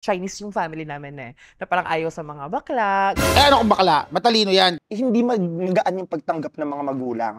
Chinese yung family namin eh. Na parang ayaw sa mga bakla. Eh ano kung bakla? Matalino yan. Eh, hindi magaan yung pagtanggap ng mga magulang.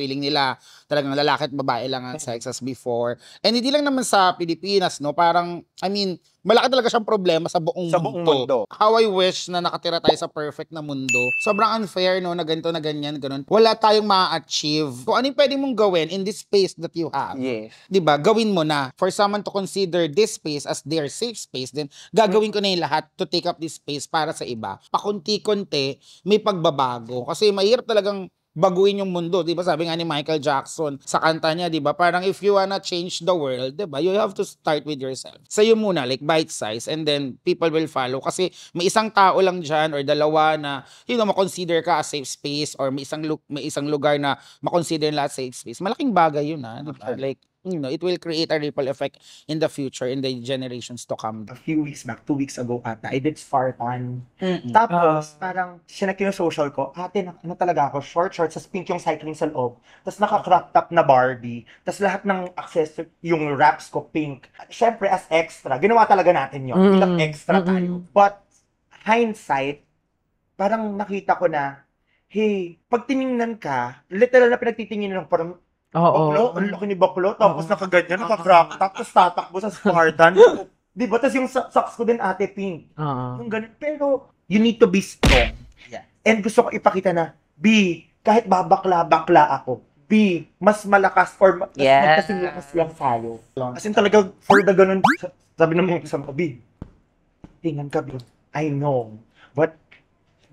feeling nila talagang lalaki at babae lang ang mm. sex as before. And hindi lang naman sa Pilipinas, no? Parang, I mean, malaki talaga siyang problema sa buong, sa buong mundo. mundo. How I wish na nakatira tayo sa perfect na mundo. Sobrang unfair, no, na ganito, na ganyan, ganun. Wala tayong ma-achieve. Kung ano yung pwede mong gawin in this space that you have. Yes. ba diba? Gawin mo na. For someone to consider this space as their safe space, then gagawin ko na yung lahat to take up this space para sa iba. Pakunti-kunti, may pagbabago. Kasi mahirap talagang baguhin yung mundo. Di ba sabi nga ni Michael Jackson sa kanta niya, di ba? Parang if you wanna change the world, di ba? You have to start with yourself. Sa iyo muna, like bite size and then people will follow. Kasi may isang tao lang diyan or dalawa na, you know, ma-consider ka as safe space or may isang, may isang lugar na makonsider nila as safe space. Malaking bagay yun ha. Ah, like, you know, it will create a ripple effect in the future, in the generations to come. A few weeks back, two weeks ago ata, I did Spartan. Mm-hmm. Tapos, uh, parang, siya na social ko, ate, na, ano talaga ako, short shorts, sa pink yung cycling sa loob. Tapos naka-crop top na Barbie. Tapos lahat ng accessory, yung wraps ko pink. Siyempre, as extra, ginawa talaga natin yun. Mm-hmm. Ilang extra mm-hmm. tayo. But, hindsight, parang nakita ko na, hey, pag tiningnan ka, literal na pinagtitinginan ng parang Oh, Baklo, ang laki ni baklo. Tapos Oo. nakaganyan, naka-crop top, tapos tatakbo sa Spartan. Di ba? Tapos yung socks ko din, ate, pink. Oo. Yung ganun. Pero, you need to be strong. Yeah. And gusto ko ipakita na, B, kahit babakla-bakla ako, B, mas malakas or mas Yeah. magkasing lakas lang Kasi talaga, for the ganun, sabi ng mga kasama ko, B, tingnan ka, B. I know. But,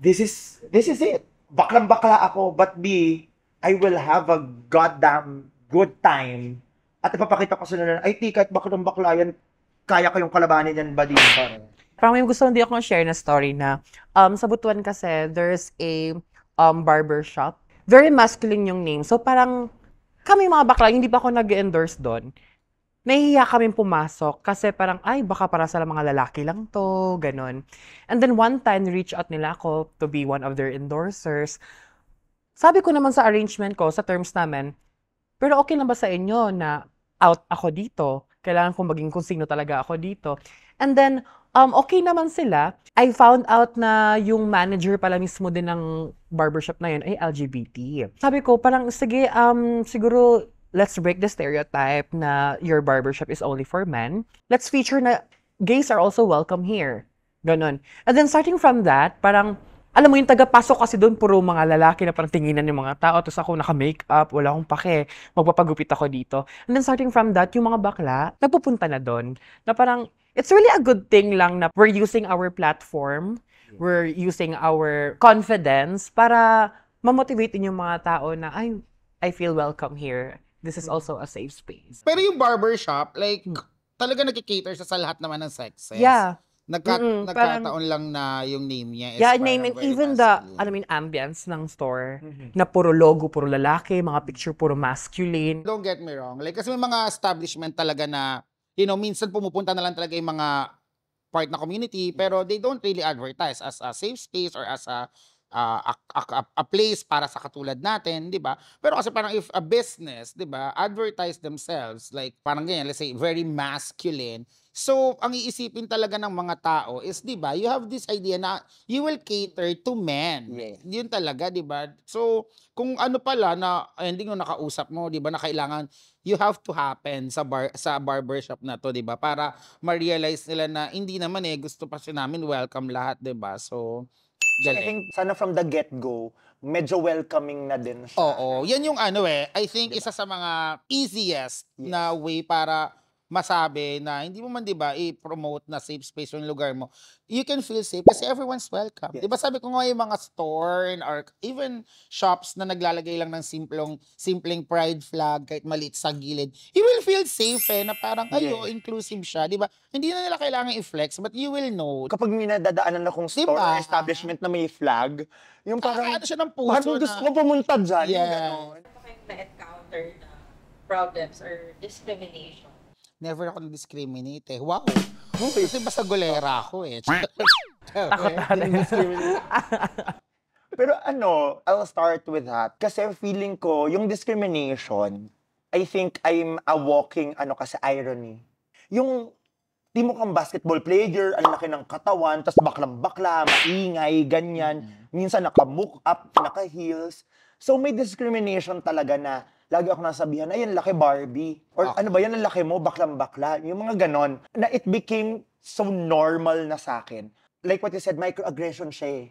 this is, this is it. Baklang-bakla ako, but B, I will have a goddamn good time at ipapakita ko sa nila, ay tika, at bakit ang bakla yan, kaya kayong kalabanin yan ba din? Parang may gusto hindi ako share na story na um, sa Butuan kasi there's a um, barber shop. Very masculine yung name. So parang kami mga bakla, hindi pa ako nag-endorse doon. Nahihiya kami pumasok kasi parang, ay, baka para sa mga lalaki lang to, ganun. And then one time, reach out nila ako to be one of their endorsers. Sabi ko naman sa arrangement ko, sa terms namin, pero okay lang ba sa inyo na out ako dito? Kailangan kong maging kung talaga ako dito. And then, um, okay naman sila. I found out na yung manager pala mismo din ng barbershop na yun ay LGBT. Sabi ko, parang, sige, um, siguro let's break the stereotype na your barbershop is only for men. Let's feature na gays are also welcome here. Ganon. And then starting from that, parang alam mo yung tagapasok kasi doon puro mga lalaki na parang tinginan yung mga tao tapos ako naka make up, wala akong pake magpapagupit ako dito and then starting from that yung mga bakla nagpupunta na doon na parang it's really a good thing lang na we're using our platform we're using our confidence para mamotivate yung mga tao na ay I feel welcome here this is mm. also a safe space pero yung barbershop like hmm. talaga nagki-cater sa lahat naman ng sexes yeah Nagka- mm nagkataon lang na yung name niya is Yeah, parang name and very even the, masculine. alam mo yung ambience ng store, mm-hmm. na puro logo, puro lalaki, mga picture, puro masculine. Don't get me wrong. Like, kasi may mga establishment talaga na, you know, minsan pumupunta na lang talaga yung mga part na community, mm. pero they don't really advertise as a safe space or as a uh, a, a, a place para sa katulad natin, 'di ba? Pero kasi parang if a business, 'di ba, advertise themselves like parang ganyan, let's say very masculine. So, ang iisipin talaga ng mga tao is 'di ba, you have this idea na you will cater to men. Yes. 'Yun talaga, 'di ba? So, kung ano pala na ending yung nakausap mo, 'di ba, na kailangan you have to happen sa bar sa barbershop na to, 'di ba? Para ma-realize nila na hindi naman eh gusto pa si namin welcome lahat, 'di ba? So, Galing. I think sana from the get-go, medyo welcoming na din siya. Oo, yan yung ano eh, I think diba? isa sa mga easiest yes. na way para masabi na hindi mo man 'di ba i-promote na safe space yung lugar mo. You can feel safe kasi everyone's welcome. Yes. 'Di ba sabi ko nga yung mga store and or even shops na naglalagay lang ng simplong simpleng pride flag kahit maliit sa gilid. You will feel safe eh na parang ayo yes. inclusive siya, 'di ba? Hindi na nila kailangan i-flex but you will know. Kapag may nadadaanan akong store diba? establishment na may flag, yung parang ano siya ng puso parang na, gusto ko pumunta diyan. Yeah. Ano na-encounter na problems or discrimination never ako na-discriminate eh. Wow! Uy. Kasi basta gulera ako eh. Takot na Pero ano, I'll start with that. Kasi feeling ko, yung discrimination, I think I'm a walking, ano kasi, irony. Yung di mo kang basketball player, ang laki ng katawan, tas baklang-bakla, maingay, ganyan. Mm-hmm. Minsan naka-mook up, naka-heels. So may discrimination talaga na lagi ako nasabihan, ayun, laki Barbie. Or okay. Ah. ano ba yan, ang laki mo, baklang-bakla. Yung mga ganon. Na it became so normal na sa akin. Like what you said, microaggression siya eh.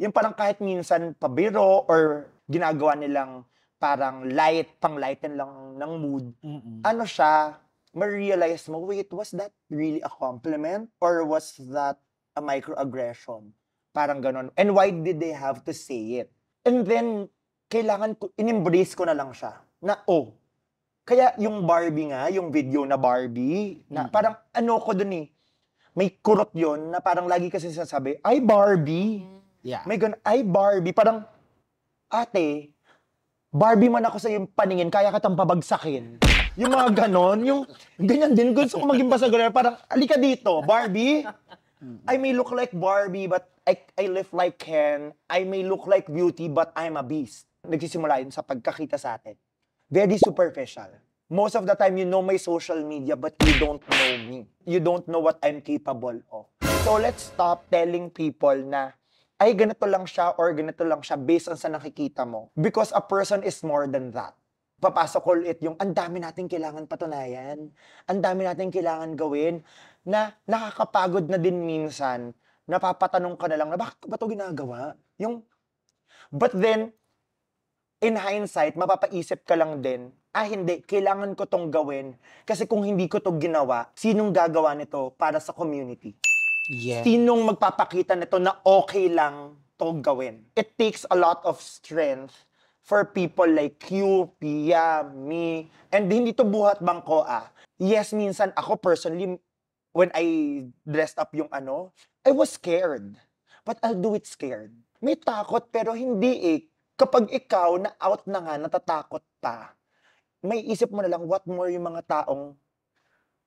Yung parang kahit minsan pabiro or ginagawa nilang parang light, pang-lighten lang ng mood. Mm-mm. Ano siya, ma-realize mo, wait, was that really a compliment? Or was that a microaggression? Parang ganon. And why did they have to say it? And then, kailangan ko, in-embrace ko na lang siya na oh. Kaya yung Barbie nga, yung video na Barbie, na mm-hmm. parang ano ko dun eh, may kurot yon na parang lagi kasi sinasabi, ay Barbie. Mm. Yeah. May gan ay Barbie. Parang, ate, Barbie man ako sa yung paningin, kaya ka tang pabagsakin. Yung mga ganon, yung ganyan din. Gusto ko maging basagulay. Parang, alika dito, Barbie. Mm. I may look like Barbie, but I, I live like Ken. I may look like beauty, but I'm a beast. Nagsisimula yun sa pagkakita sa atin very superficial. Most of the time, you know my social media, but you don't know me. You don't know what I'm capable of. So let's stop telling people na, ay, ganito lang siya or ganito lang siya based on sa nakikita mo. Because a person is more than that. Papasok ulit yung, ang dami natin kailangan patunayan. Ang dami natin kailangan gawin na nakakapagod na din minsan. Napapatanong ka na lang na, bakit ba ito ginagawa? Yung, but then, in hindsight, mapapaisip ka lang din, ah hindi, kailangan ko tong gawin kasi kung hindi ko to ginawa, sinong gagawa nito para sa community? Yes. Sinong magpapakita nito na okay lang to gawin? It takes a lot of strength for people like you, Pia, me, and hindi to buhat bangko ah. Yes, minsan ako personally, when I dressed up yung ano, I was scared. But I'll do it scared. May takot pero hindi eh kapag ikaw na out na nga, natatakot pa, may isip mo na lang what more yung mga taong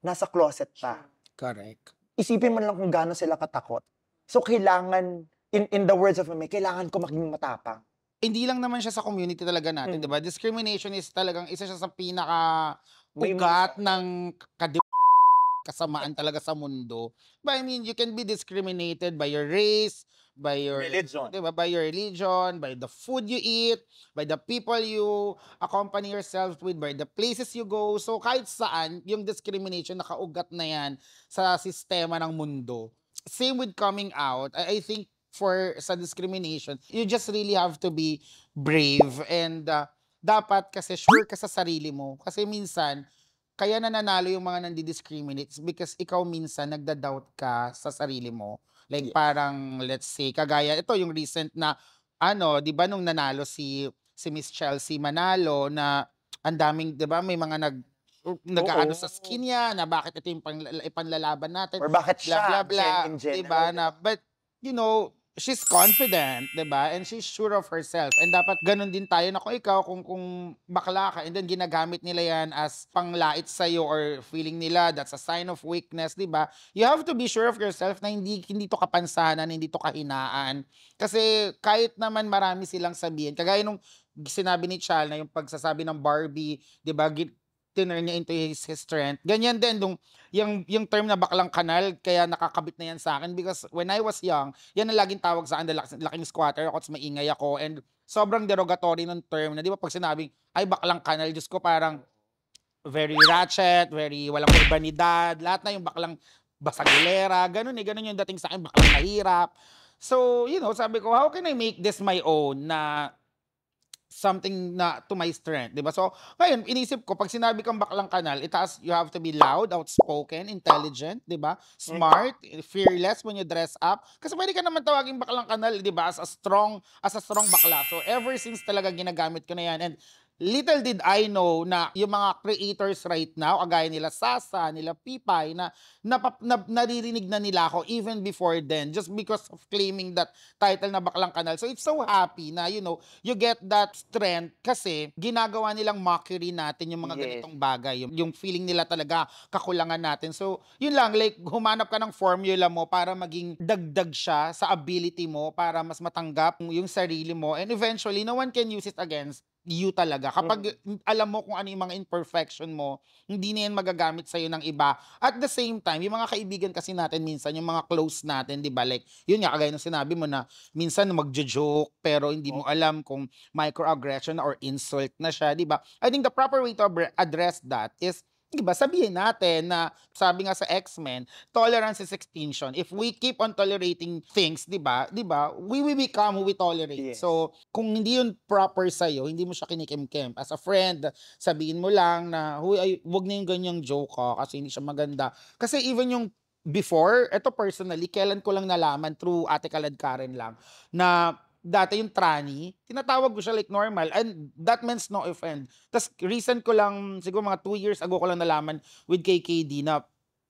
nasa closet pa. Correct. Isipin mo na lang kung gaano sila katakot. So kailangan, in, in the words of me, kailangan ko maging matapang. Hindi lang naman siya sa community talaga natin, mm. 'di ba? Discrimination is talagang isa siya sa pinaka ugat ng kadi kasamaan talaga sa mundo. But I mean, you can be discriminated by your race, by your religion. 'Di By your religion, by the food you eat, by the people you accompany yourself with, by the places you go. So kahit saan, yung discrimination nakaugat na 'yan sa sistema ng mundo. Same with coming out. I, I think for sa discrimination, you just really have to be brave and uh, dapat kasi sure ka sa sarili mo kasi minsan kaya nanalo yung mga nandidiscriminates because ikaw minsan nagda-doubt ka sa sarili mo Like parang let's say kagaya ito yung recent na ano, 'di ba nung nanalo si si Miss Chelsea Manalo na ang daming 'di ba may mga nag nag sa skin niya na bakit ito yung pang, ipanlalaban natin. Or bakit siya, blah, blah, blah, gen in general. Diba, na, but, you know, she's confident, 'di ba? And she's sure of herself. And dapat ganun din tayo na kung ikaw kung kung bakla ka and then ginagamit nila 'yan as panglait sa iyo or feeling nila that's a sign of weakness, 'di ba? You have to be sure of yourself na hindi hindi to kapansanan, hindi to kahinaan. Kasi kahit naman marami silang sabihin, kagaya nung sinabi ni Chal na yung pagsasabi ng Barbie, 'di ba? tuner niya into his, his strength. Ganyan din yung, yung, yung term na baklang kanal, kaya nakakabit na yan sa akin because when I was young, yan ang laging tawag sa akin, laking, squatter ako, maingay ako, and sobrang derogatory ng term na di ba pag sinabing, ay baklang kanal, just ko parang, very ratchet, very walang urbanidad, lahat na yung baklang basagulera, ganun eh, ganun yung dating sa akin, baklang kahirap. So, you know, sabi ko, how can I make this my own na something na to my strength, 'di ba? So, ngayon inisip ko pag sinabi kang baklang kanal, it has you have to be loud, outspoken, intelligent, 'di ba? Smart, fearless when you dress up. Kasi pwede ka naman tawagin baklang kanal, 'di ba? As a strong, as a strong bakla. So, ever since talaga ginagamit ko na 'yan and Little did I know na yung mga creators right now, agay nila Sasa, nila Pipay, na, na, na naririnig na nila ako even before then just because of claiming that title na Baklang Kanal. So it's so happy na, you know, you get that strength kasi ginagawa nilang mockery natin yung mga yes. ganitong bagay. Yung, yung feeling nila talaga kakulangan natin. So yun lang, like humanap ka ng formula mo para maging dagdag siya sa ability mo para mas matanggap yung sarili mo and eventually no one can use it against you talaga. Kapag mm. alam mo kung ano yung mga imperfection mo, hindi na yan magagamit sa'yo ng iba. At the same time, yung mga kaibigan kasi natin minsan, yung mga close natin, di ba? Like, yun nga, kagaya nung sinabi mo na minsan magjo-joke pero hindi mo alam kung microaggression or insult na siya, di ba? I think the proper way to address that is diba, sabihin natin na, sabi nga sa X-Men, tolerance is extinction. If we keep on tolerating things, di ba, di ba, we will become who we tolerate. Yes. So, kung hindi yun proper sa iyo, hindi mo siya kinikimkem. As a friend, sabihin mo lang na, huy, ay, wag na yung ganyang joke ko ah, kasi hindi siya maganda. Kasi even yung before, eto personally, kailan ko lang nalaman through Ate Kalad Karen lang, na dati yung tranny, tinatawag ko siya like normal and that means no offend. Tapos recent ko lang, siguro mga 2 years ago ko lang nalaman with KKD na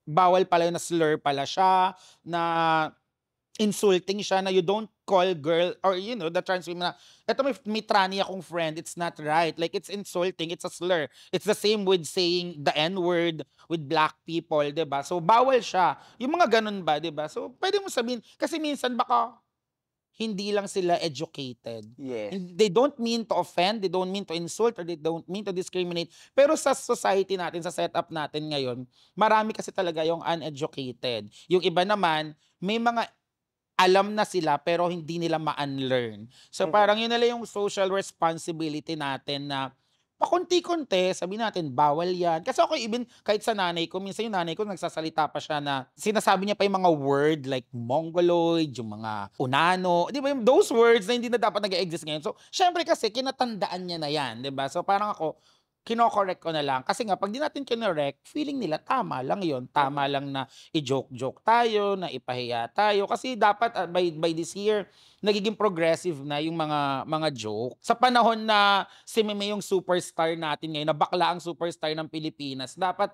bawal pala yun, na slur pala siya, na insulting siya na you don't call girl or you know the trans women na eto may, may tranny akong friend it's not right like it's insulting it's a slur it's the same with saying the n word with black people 'di ba so bawal siya yung mga ganun ba 'di ba so pwede mo sabihin kasi minsan baka hindi lang sila educated. Yes. They don't mean to offend, they don't mean to insult, or they don't mean to discriminate. Pero sa society natin, sa setup natin ngayon, marami kasi talaga yung uneducated. Yung iba naman, may mga alam na sila pero hindi nila ma-unlearn. So parang yun na lang yung social responsibility natin na pakunti-kunti, sabi natin, bawal yan. Kasi ako even kahit sa nanay ko, minsan yung nanay ko nagsasalita pa siya na sinasabi niya pa yung mga word like mongoloid, yung mga unano, di ba yung those words na hindi na dapat nag exist ngayon. So, syempre kasi kinatandaan niya na yan, di ba? So, parang ako, kinokorek ko na lang. Kasi nga, pag di natin kinorek, feeling nila tama lang yon Tama mm. lang na i-joke-joke tayo, na ipahiya tayo. Kasi dapat uh, by, by this year, nagiging progressive na yung mga mga joke. Sa panahon na si Meme yung superstar natin ngayon, na bakla ang superstar ng Pilipinas, dapat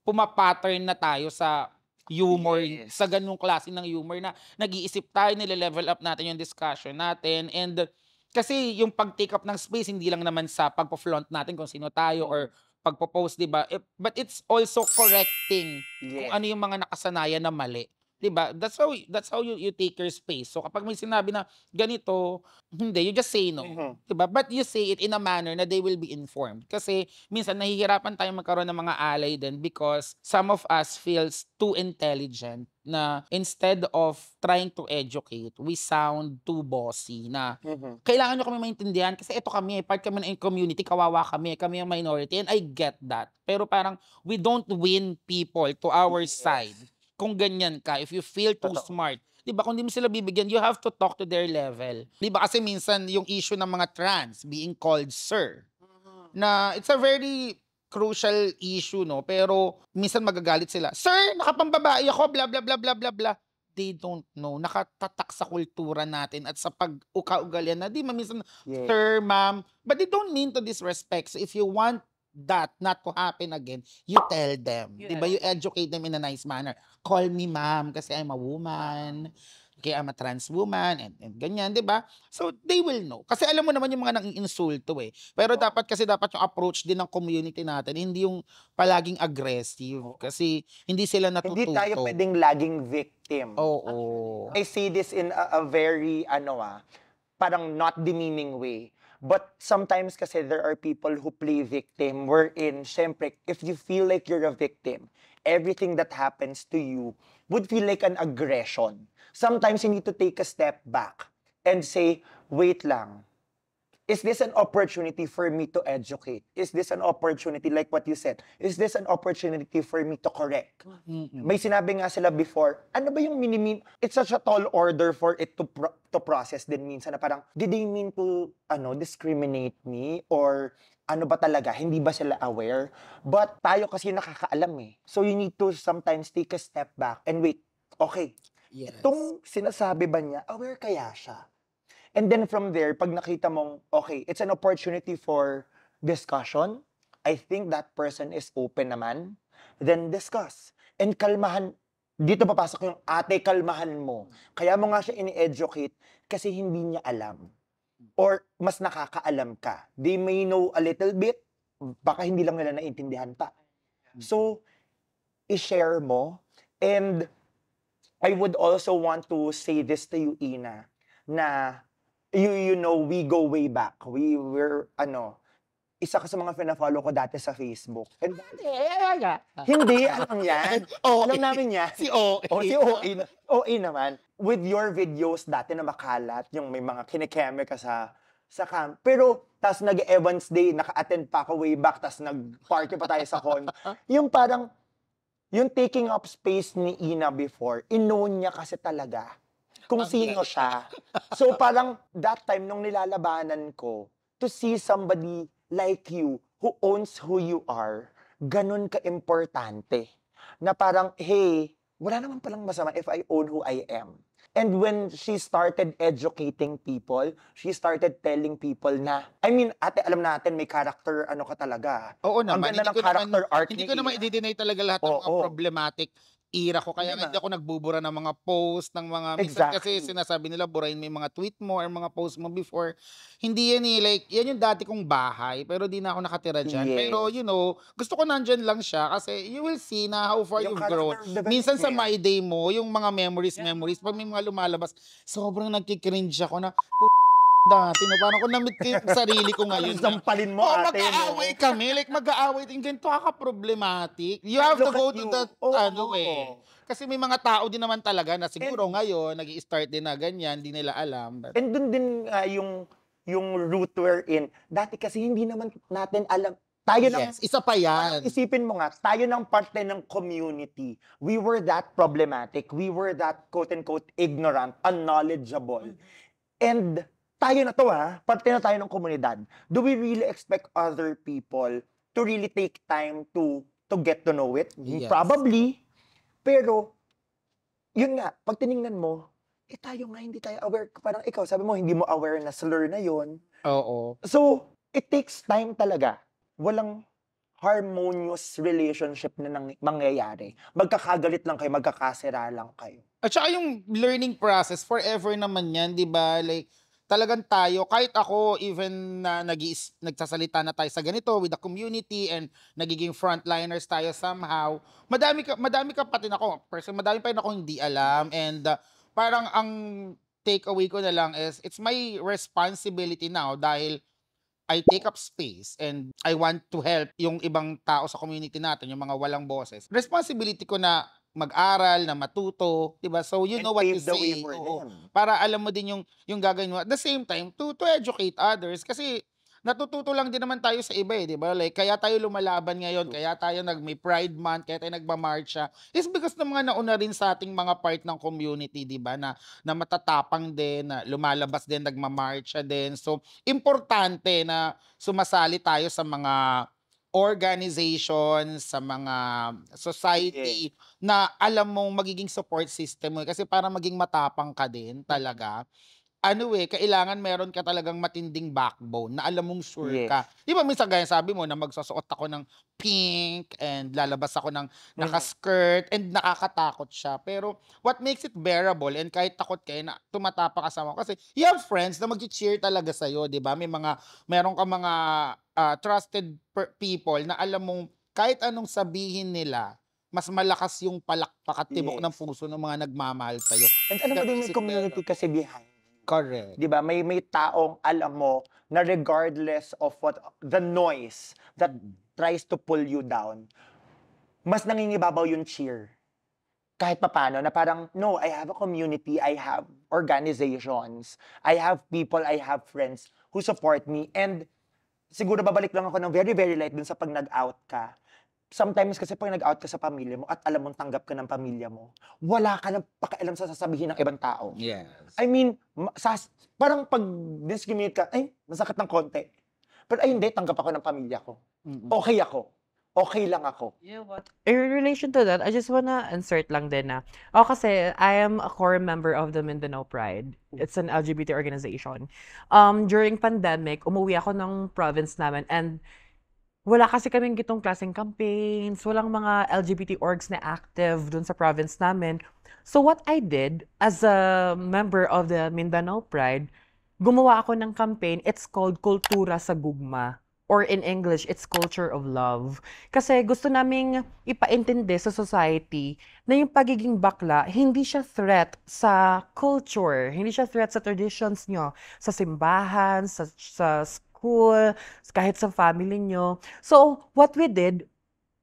pumapattern na tayo sa humor, yes. sa ganung klase ng humor na nag-iisip tayo, nile-level up natin yung discussion natin, and kasi yung pag-take up ng space, hindi lang naman sa pagpo-flaunt natin kung sino tayo or mm. pagpo-post, di ba? Eh, but it's also correcting yes. kung ano yung mga nakasanayan na mali. 'di ba? That's how that's how you you take your space. So kapag may sinabi na ganito, hindi, you just say no. Mm-hmm. 'Di ba? But you say it in a manner na they will be informed. Kasi minsan nahihirapan tayong magkaroon ng mga ally din because some of us feels too intelligent na instead of trying to educate, we sound too bossy na mm-hmm. kailangan nyo kami maintindihan kasi ito kami, part kami ng community, kawawa kami, kami ang minority and I get that. Pero parang we don't win people to our yes. side kung ganyan ka, if you feel too Totoo. smart, 'di ba? Kung hindi mo sila bibigyan, you have to talk to their level. 'Di ba? Kasi minsan yung issue ng mga trans being called sir mm. na it's a very crucial issue no, pero minsan magagalit sila. Sir, nakapambabae ako, bla bla bla bla bla bla. They don't know. Nakatatak sa kultura natin at sa pag uka na, di ba, minsan, sir, ma'am. But they don't mean to disrespect. So if you want that not to happen again, you tell them. You 'Di You educate them in a nice manner. Call me ma'am kasi I'm a woman. Okay, I'm a trans woman and, and ganyan, 'di ba? So they will know. Kasi alam mo naman yung mga nang-insulto eh. Pero oh. dapat kasi dapat yung approach din ng community natin, hindi yung palaging aggressive oh. kasi hindi sila natututo. Hindi tayo pwedeng laging victim. Oo. Oh, oh. I see this in a, a very ano ah, parang not demeaning way But sometimes kasi there are people who play victim wherein, syempre, if you feel like you're a victim, everything that happens to you would feel like an aggression. Sometimes you need to take a step back and say, wait lang, Is this an opportunity for me to educate? Is this an opportunity, like what you said, is this an opportunity for me to correct? Mm-hmm. May sinabi nga sila before, ano ba yung minimum? It's such a tall order for it to pro- to process din minsan na parang, did they mean to ano discriminate me? Or ano ba talaga? Hindi ba sila aware? But tayo kasi nakakaalam eh. So you need to sometimes take a step back and wait, okay, yes. itong sinasabi ba niya, aware kaya siya? And then from there, pag nakita mong, okay, it's an opportunity for discussion, I think that person is open naman, then discuss. And kalmahan, dito papasok yung ate, kalmahan mo. Kaya mo nga siya ini-educate kasi hindi niya alam. Or mas nakakaalam ka. They may know a little bit, baka hindi lang nila naintindihan pa. So, i-share mo. And I would also want to say this to you, Ina, na you, you know, we go way back. We were, ano, isa ka sa mga pinafollow ko dati sa Facebook. And dati, eh, hindi, yan. OA. Alam namin yan. Si OA. O, si OA. OA naman. With your videos dati na makalat, yung may mga kinikeme ka sa sa camp. Pero, tas nag-Evans Day, naka-attend pa ako way back, tas nag-party pa tayo sa con. yung parang, yung taking up space ni Ina before, inown niya kasi talaga kung sino siya. So parang that time nung nilalabanan ko, to see somebody like you who owns who you are, ganun ka-importante. Na parang, hey, wala naman palang masama if I own who I am. And when she started educating people, she started telling people na, I mean, ate, alam natin, may character, ano ka talaga. Oo naman. Ang ganda ng character naman, art Hindi ko naman i-deny talaga lahat ng mga problematic era ko. Kaya hindi ako nagbubura ng mga post, ng mga... Exactly. Kasi sinasabi nila, burahin may mga tweet mo or mga post mo before. Hindi yan eh. Like, yan yung dati kong bahay, pero di na ako nakatira dyan. Yes. Pero, you know, gusto ko nandyan lang siya kasi you will see na how far yung you've grown. Minsan sa my day mo, yung mga memories, yeah. memories, pag may mga lumalabas, sobrang nagkikringe ako na, dati no parang kung namit ko yung sarili ko ngayon sampalin mo oh, ate mag-aaway no? kami like mag-aaway din ganito ka problematic you have Look to go to you. that oh, ano oh, eh oh. kasi may mga tao din naman talaga na siguro and, ngayon nag start din na ganyan hindi nila alam but... and dun din uh, yung yung root we're in dati kasi hindi naman natin alam tayo yes, ng, isa pa yan. Isipin mo nga, tayo ng parte ng community. We were that problematic. We were that quote-unquote ignorant, unknowledgeable. Mm-hmm. And tayo na to ha, parte na tayo ng komunidad. Do we really expect other people to really take time to to get to know it? Yes. Probably. Pero, yun nga, pag tiningnan mo, eh tayo nga hindi tayo aware. Parang ikaw, sabi mo, hindi mo aware na slur na yon Oo. So, it takes time talaga. Walang harmonious relationship na nang, mangyayari. Magkakagalit lang kayo, magkakasira lang kayo. At saka yung learning process, forever naman yan, di ba? Like, talagang tayo, kahit ako, even na nag nagsasalita na tayo sa ganito with the community and nagiging frontliners tayo somehow, madami ka, madami ka pati na ako, person, madami pa rin ako hindi alam and uh, parang ang take away ko na lang is it's my responsibility now dahil I take up space and I want to help yung ibang tao sa community natin, yung mga walang boses. Responsibility ko na mag-aral, na matuto, 'di ba? So you And know what to say. Oo, para alam mo din yung yung gagawin mo. At the same time, to to educate others kasi natututo lang din naman tayo sa iba eh, di ba? Like, kaya tayo lumalaban ngayon, kaya tayo nag, Pride Month, kaya tayo nagmamarcha, is because ng mga nauna rin sa ating mga part ng community, di ba? Na, na matatapang din, na lumalabas din, nagmamarcha din. So, importante na sumasali tayo sa mga organization, sa mga society yeah. na alam mong magiging support system mo. Eh. Kasi para maging matapang ka din talaga ano eh, kailangan meron ka talagang matinding backbone na alam mong sure yes. ka. Di ba minsan gaya sabi mo na magsasuot ako ng pink and lalabas ako ng mm-hmm. nakaskirt and nakakatakot siya. Pero what makes it bearable and kahit takot kayo eh, na tumatapa ka sa mo kasi you have friends na mag-cheer talaga sa'yo, di ba? May mga, meron ka mga uh, trusted people na alam mong kahit anong sabihin nila, mas malakas yung palakpak at tibok yes. ng puso ng mga nagmamahal sa'yo. And alam mo din, may community kasi behind Correct. 'Di ba? May may taong alam mo na regardless of what the noise that mm. tries to pull you down, mas nangingibabaw yung cheer. Kahit papano na parang no, I have a community, I have organizations, I have people, I have friends who support me and siguro babalik lang ako ng very very light dun sa pag nag-out ka sometimes kasi pag nag-out ka sa pamilya mo at alam mong tanggap ka ng pamilya mo, wala ka nang pakialam sa sasabihin ng ibang tao. Yes. I mean, sas, parang pag discriminate ka, ay, masakit ng konti. Pero ay hindi, tanggap ako ng pamilya ko. Mm-hmm. Okay ako. Okay lang ako. Yeah, what? In relation to that, I just wanna insert lang din na, oh, kasi I am a core member of the Mindanao Pride. It's an LGBT organization. Um, during pandemic, umuwi ako ng province namin and wala kasi kaming gitong klaseng campaigns, walang mga LGBT orgs na active dun sa province namin. So what I did as a member of the Mindanao Pride, gumawa ako ng campaign. It's called Kultura sa Gugma or in English, it's culture of love. Kasi gusto naming ipaintindi sa society na yung pagiging bakla, hindi siya threat sa culture, hindi siya threat sa traditions nyo, sa simbahan, sa, sa school, kahit sa family nyo. So, what we did,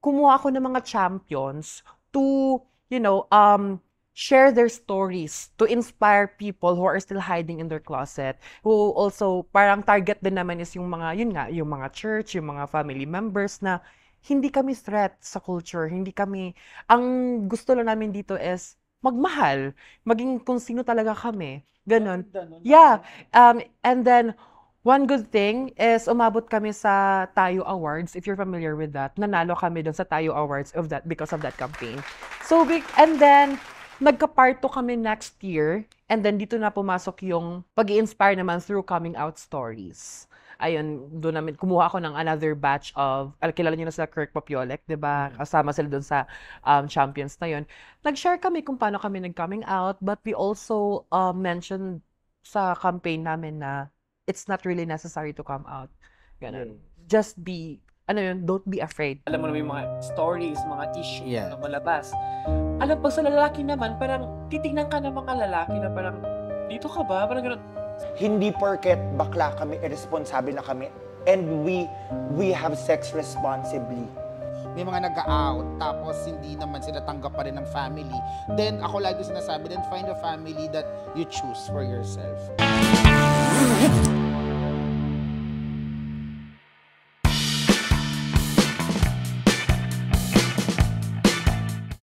kumuha ako ng mga champions to, you know, um, share their stories to inspire people who are still hiding in their closet who also parang target din naman is yung mga yun nga yung mga church yung mga family members na hindi kami threat sa culture hindi kami ang gusto lang namin dito is magmahal maging kung sino talaga kami ganun yeah um and then One good thing is umabot kami sa Tayo Awards, if you're familiar with that. Nanalo kami doon sa Tayo Awards of that because of that campaign. So big and then nagka-part kami next year and then dito na pumasok yung pag inspire naman through coming out stories. Ayun, doon namin kumuha ako ng another batch of kilala niyo na sila Kirk Popiolek, 'di ba? Mm-hmm. Kasama sila doon sa um, champions na 'yon. Nag-share kami kung paano kami nag-coming out, but we also uh, mentioned sa campaign namin na it's not really necessary to come out. Ganun. Mm. Just be, ano yun, don't be afraid. Alam mo na may mga stories, mga issues yeah. na malabas. Alam, pag sa lalaki naman, parang titignan ka ng mga lalaki na parang, dito ka ba? Parang ganun. Hindi porket bakla kami, irresponsible na kami, and we we have sex responsibly may mga nag-out tapos hindi naman sila tanggap pa rin ng family. Then ako lagi sinasabi, then find a family that you choose for yourself.